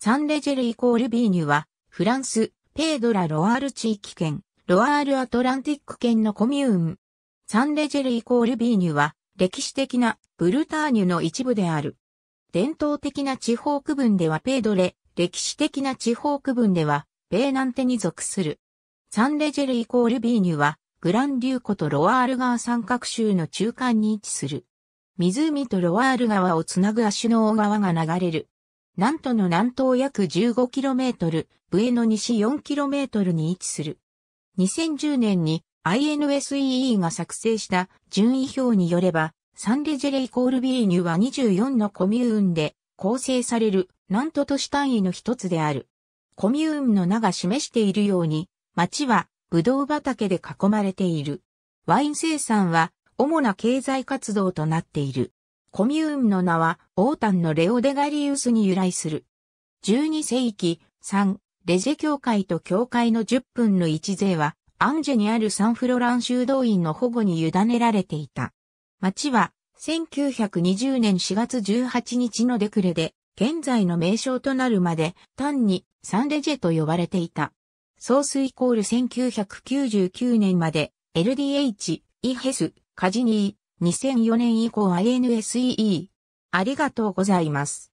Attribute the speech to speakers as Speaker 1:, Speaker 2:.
Speaker 1: サンレジェルイコールビーニュは、フランス、ペードラ・
Speaker 2: ロアール地域圏、ロアール・アトランティック圏のコミューン。サンレジェルイコールビーニュは、歴史的なブルターニュの一部である。伝統的な地方区分ではペードレ、歴史的な地方区分では、ベーナンテに属する。サンレジェルイコールビーニュは、グランデューコとロワール川三角州の中間に位置する。湖とロワール川をつなぐアシュノー川が流れる。南都の南東約 15km、上の西 4km に位置する。2010年に INSEE が作成した順位表によれば、サンレジェレイコールビーニュは24のコミューンで構成される南都都市単位の一つである。コミューンの名が示しているように、町はブドウ畑で囲まれている。ワイン生産は主な経済活動となっている。コミューンの名は、オータンのレオデガリウスに由来する。12世紀、3、レジェ教会と教会の10分の1税は、アンジェにあるサンフロラン修道院の保護に委ねられていた。町は、1920年4月18日のデクレで、現在の名称となるまで、単にサンレジェと呼ばれていた。ソースイコール1999年まで、LDH、イヘス、カジ
Speaker 1: ニー、2004年以降は、n s e e ありがとうございます。